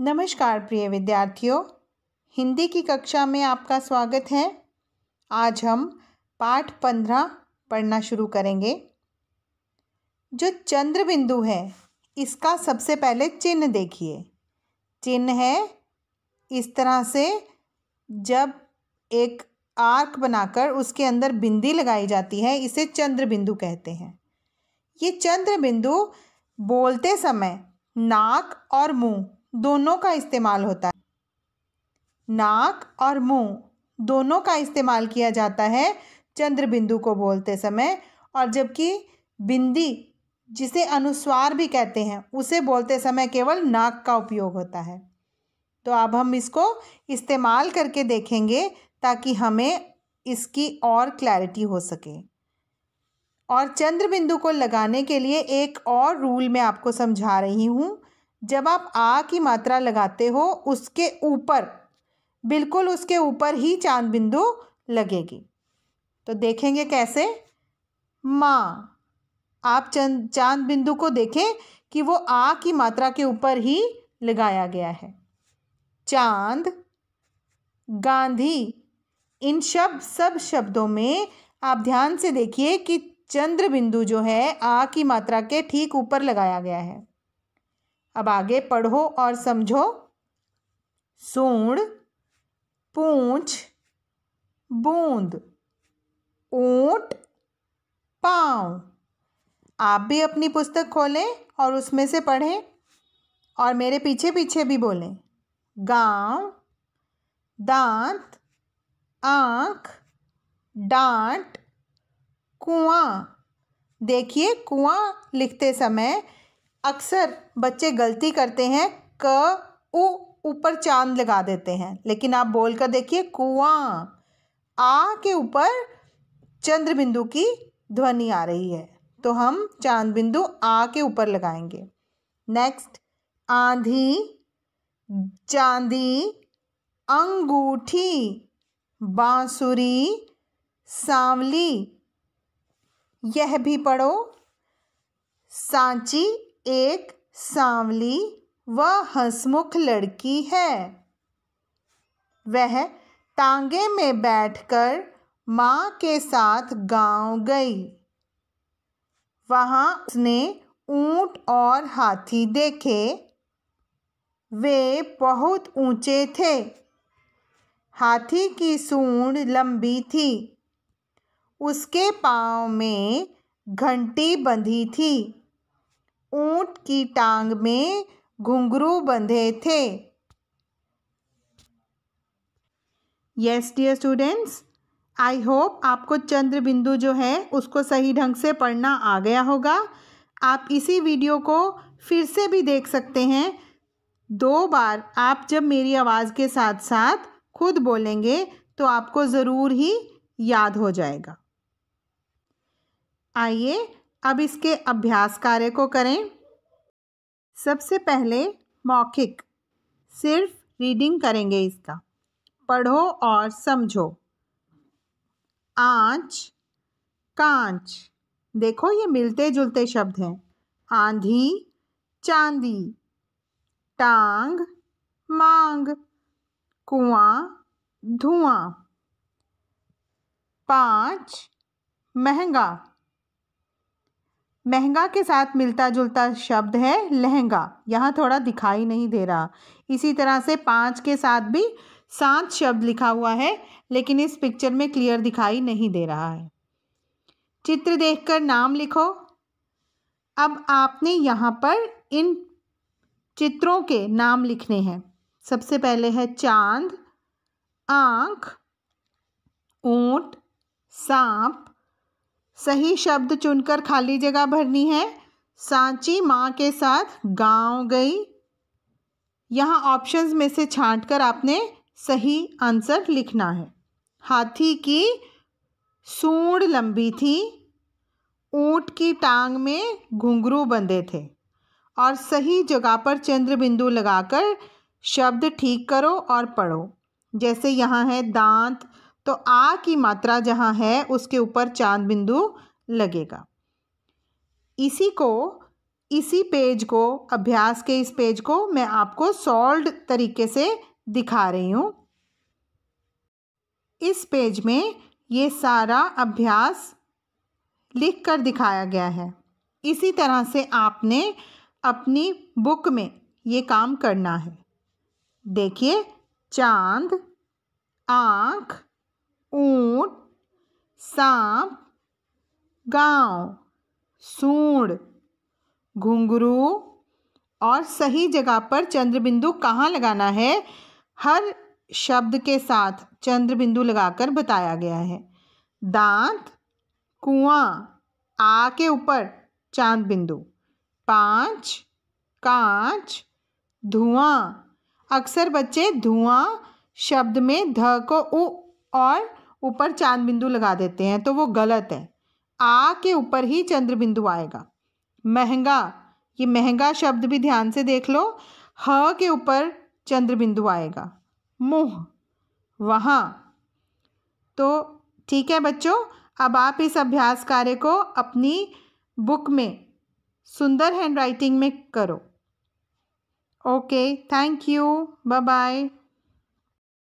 नमस्कार प्रिय विद्यार्थियों हिंदी की कक्षा में आपका स्वागत है आज हम पाठ पंद्रह पढ़ना शुरू करेंगे जो चंद्र बिंदु है इसका सबसे पहले चिन्ह देखिए चिन्ह है इस तरह से जब एक आर्क बनाकर उसके अंदर बिंदी लगाई जाती है इसे चंद्र बिंदु कहते हैं ये चंद्र बिंदु बोलते समय नाक और मुंह दोनों का इस्तेमाल होता है नाक और मुंह दोनों का इस्तेमाल किया जाता है चंद्र बिंदु को बोलते समय और जबकि बिंदी जिसे अनुस्वार भी कहते हैं उसे बोलते समय केवल नाक का उपयोग होता है तो अब हम इसको इस्तेमाल करके देखेंगे ताकि हमें इसकी और क्लैरिटी हो सके और चंद्र बिंदु को लगाने के लिए एक और रूल मैं आपको समझा रही हूँ जब आप आ की मात्रा लगाते हो उसके ऊपर बिल्कुल उसके ऊपर ही चांद बिंदु लगेगी तो देखेंगे कैसे माँ आप चंद चांद बिंदु को देखें कि वो आ की मात्रा के ऊपर ही लगाया गया है चांद गांधी इन शब्द सब शब्दों में आप ध्यान से देखिए कि चंद्र बिंदु जो है आ की मात्रा के ठीक ऊपर लगाया गया है अब आगे पढ़ो और समझो सूंड पूंछ बूंद ऊंट पाँव आप भी अपनी पुस्तक खोलें और उसमें से पढ़ें और मेरे पीछे पीछे भी बोलें गांव दांत आँख डांट कुआं देखिए कुआं लिखते समय अक्सर बच्चे गलती करते हैं क उ ऊपर चांद लगा देते हैं लेकिन आप बोल कर देखिए कुआं आ के ऊपर चंद्र बिंदु की ध्वनि आ रही है तो हम चांद बिंदु आ के ऊपर लगाएंगे नेक्स्ट आंधी चांदी अंगूठी बांसुरी सांवली यह भी पढ़ो सांची एक सांवली व हंसमुख लड़की है वह टांगे में बैठकर माँ के साथ गांव गई वहाँ उसने ऊंट और हाथी देखे वे बहुत ऊंचे थे हाथी की सूंड लंबी थी उसके पाँव में घंटी बंधी थी ऊंट की टांग में घुंघरू बंधे थे yes dear students I hope आपको चंद्र बिंदु जो है उसको सही ढंग से पढ़ना आ गया होगा आप इसी वीडियो को फिर से भी देख सकते हैं दो बार आप जब मेरी आवाज़ के साथ साथ खुद बोलेंगे तो आपको ज़रूर ही याद हो जाएगा आइए अब इसके अभ्यास कार्य को करें सबसे पहले मौखिक सिर्फ रीडिंग करेंगे इसका पढ़ो और समझो आंच कांच देखो ये मिलते जुलते शब्द हैं आंधी चांदी टांग मांग कुआं धुआं पांच महंगा महंगा के साथ मिलता जुलता शब्द है लहंगा यहाँ थोड़ा दिखाई नहीं दे रहा इसी तरह से पाँच के साथ भी सात शब्द लिखा हुआ है लेकिन इस पिक्चर में क्लियर दिखाई नहीं दे रहा है चित्र देखकर नाम लिखो अब आपने यहाँ पर इन चित्रों के नाम लिखने हैं सबसे पहले है चांद आंख ऊंट सांप सही शब्द चुनकर खाली जगह भरनी है सांची माँ के साथ गांव गई यहाँ ऑप्शंस में से छांटकर आपने सही आंसर लिखना है हाथी की सूंड लंबी थी ऊँट की टांग में घुंघरू बंधे थे और सही जगह पर चंद्र बिंदु लगाकर शब्द ठीक करो और पढ़ो जैसे यहाँ है दांत तो आ की मात्रा जहाँ है उसके ऊपर चांद बिंदु लगेगा इसी को इसी पेज को अभ्यास के इस पेज को मैं आपको सॉल्व तरीके से दिखा रही हूँ इस पेज में ये सारा अभ्यास लिख कर दिखाया गया है इसी तरह से आपने अपनी बुक में ये काम करना है देखिए चांद आँख सांप गांव सूंड घुंघरू और सही जगह पर चंद्रबिंदु कहाँ लगाना है हर शब्द के साथ चंद्रबिंदु लगाकर बताया गया है दांत कुआं आ के ऊपर चांद बिंदु पाँच कांच धुआं अक्सर बच्चे धुआं शब्द में ध को उ और ऊपर चांद बिंदु लगा देते हैं तो वो गलत है आ के ऊपर ही चंद्र बिंदु आएगा महंगा ये महंगा शब्द भी ध्यान से देख लो ह के ऊपर चंद्र बिंदु आएगा मुह वहाँ तो ठीक है बच्चों अब आप इस अभ्यास कार्य को अपनी बुक में सुंदर हैंड राइटिंग में करो okay thank you bye bye